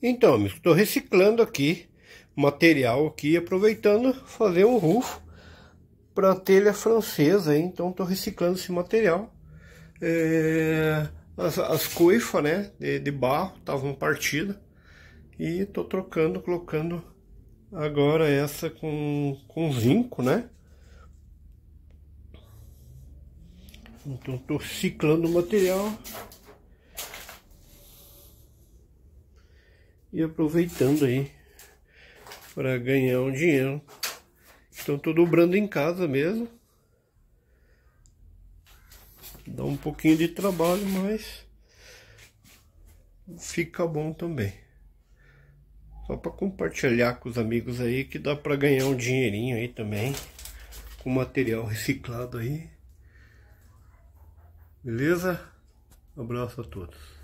Então, amigos, estou reciclando aqui material aqui, aproveitando fazer um rufo para telha francesa, hein? então estou reciclando esse material. É, as, as coifas né, de, de barro estavam partidas e estou trocando, colocando agora essa com, com zinco, né? Então estou reciclando o material e aproveitando aí para ganhar um dinheiro. Então tô dobrando em casa mesmo. Dá um pouquinho de trabalho, mas fica bom também. Só para compartilhar com os amigos aí que dá para ganhar um dinheirinho aí também com material reciclado aí. Beleza? abraço a todos.